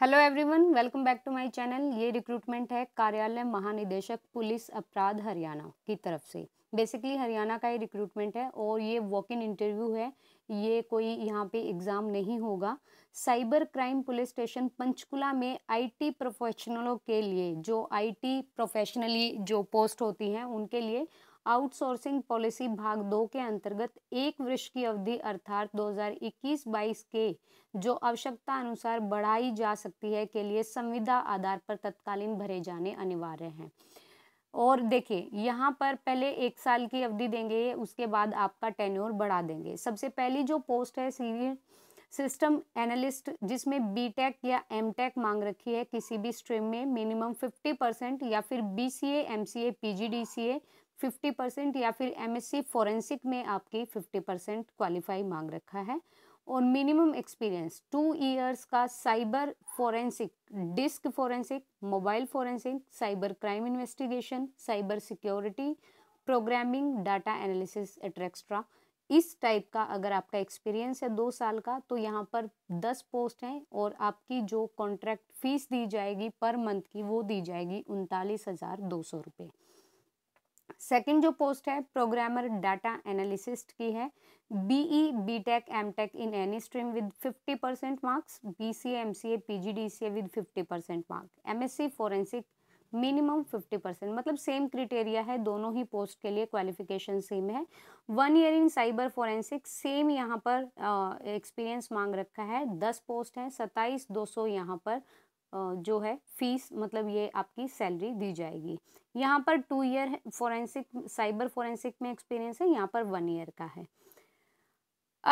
hello everyone welcome back to my channel ये recruitment है कार्यालय महानिदेशक पुलिस अपराध हरियाणा की तरफ से बेसिकली हरियाणा का ये रिक्रूटमेंट है और ये वॉक इन इंटरव्यू है ये कोई यहाँ पे एग्ज़ाम नहीं होगा cyber crime police station Panchkula में आईटी प्रोफेशनलों के लिए जो आईटी प्रोफेशनली जो पोस्ट होती हैं उनके लिए आउटसोर्सिंग पॉलिसी भाग दो के अंतर्गत एक वर्ष की अवधि अर्थात 2021-22 के जो आवश्यकता अनुसार बढ़ाई जा सकती है के लिए संविदा आधार पर तत्कालीन भरे जाने अनिवार्य हैं और देखिए यहाँ पर पहले एक साल की अवधि देंगे उसके बाद आपका टेन्योर बढ़ा देंगे सबसे पहली जो पोस्ट है सीनियर सिस्टम एनालिस्ट जिसमें बीटेक या एमटेक मांग रखी है किसी भी स्ट्रीम में मिनिमम फिफ्टी परसेंट या फिर BCA MCA PGDCA fifty percent या फिर एमएससी फॉरेंसिक में आपकी फिफ्टी परसेंट क्वालिफाई मांग रखा है और मिनिमम एक्सपीरियंस टू ईयर्स का cyber forensic disk forensic mobile forensic cyber crime investigation cyber security programming data analysis etcetera इस टाइप का अगर आपका एक्सपीरियंस है दो साल का तो यहाँ पर दस पोस्ट हैं और आपकी जो कॉन्ट्रैक्ट फीस दी जाएगी पर मंथ की वो दी जाएगी उनतालीस हज़ार दो सौ रुपये सेकंड जो पोस्ट है प्रोग्रामर डाटा एनालिसिस्ट की है BE BTech MTech in any stream with 50 percent marks BCA MCA PGDCA with 50 percent marks MSc forensic minimum fifty percent मतलब सेम क्रिटेरिया है दोनों ही पोस्ट के लिए क्वालिफिकेशन सेम है one year in cyber forensic same यहाँ पर experience uh, मांग रखा है दस पोस्ट हैं सत्ताईस दो सौ यहाँ पर जो है फीस मतलब ये आपकी सैलरी दी जाएगी यहाँ पर two year forensic cyber forensic में एक्सपीरियंस है यहाँ पर वन ईयर का है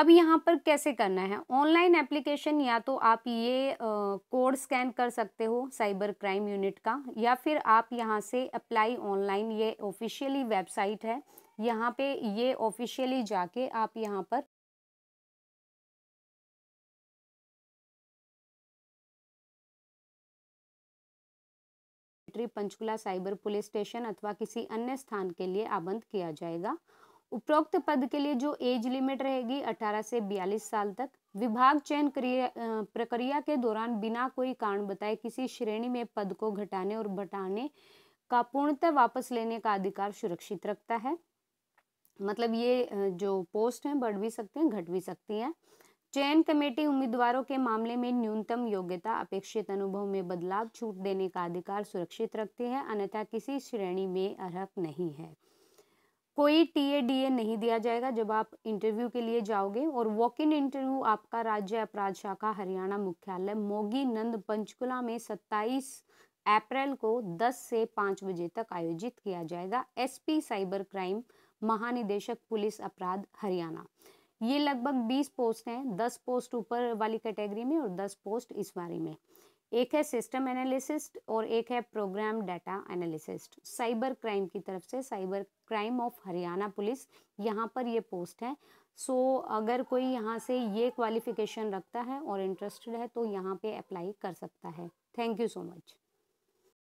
अब यहाँ पर कैसे करना है ऑनलाइन एप्लीकेशन या तो आप ये कोड स्कैन कर सकते हो साइबर क्राइम यूनिट का या फिर आप यहाँ से अप्लाई ऑनलाइन ये ऑफिशियली वेबसाइट है यहाँ पे ये ऑफिशियली जाके आप यहाँ पर secretary Panchkula cyber police station अथवा किसी अन्य स्थान के लिए आबंध किया जाएगा उपरोक्त पद के लिए जो एज लिमिट रहेगी 18 से 42 साल तक विभाग चयन प्रक्रिया के दौरान बिना कोई कारण बताए किसी श्रेणी में पद को घटाने और बटाने का पूर्णतः वापस लेने का अधिकार सुरक्षित रखता है मतलब ये जो पोस्ट हैं बढ़ भी सकते हैं घट भी सकती हैं चयन कमेटी उम्मीदवारों के मामले में न्यूनतम योग्यता अपेक्षित अनुभव में बदलाव छूट देने का अधिकार सुरक्षित रखती है अन्यथा किसी श्रेणी में अर्क नहीं है कोई टी डीए नहीं दिया जाएगा जब आप इंटरव्यू के लिए जाओगे और वॉक इन इंटरव्यू आपका राज्य अपराध शाखा हरियाणा मुख्यालय मोगी नंद पंचकुला में 27 अप्रैल को 10 से 5 बजे तक आयोजित किया जाएगा एसपी साइबर क्राइम महानिदेशक पुलिस अपराध हरियाणा ये लगभग बीस पोस्ट हैं दस पोस्ट ऊपर वाली कैटेगरी में और दस पोस्ट इस बारे में एक है सिस्टम एनालिसिस्ट और एक है program data analyst cyber crime की तरफ से cyber crime of Haryana police यहाँ पर ये पोस्ट है सो so, अगर कोई यहाँ से ये क्वालिफिकेशन रखता है और इंटरेस्टेड है तो यहाँ पे अप्लाई कर सकता है थैंक यू सो मच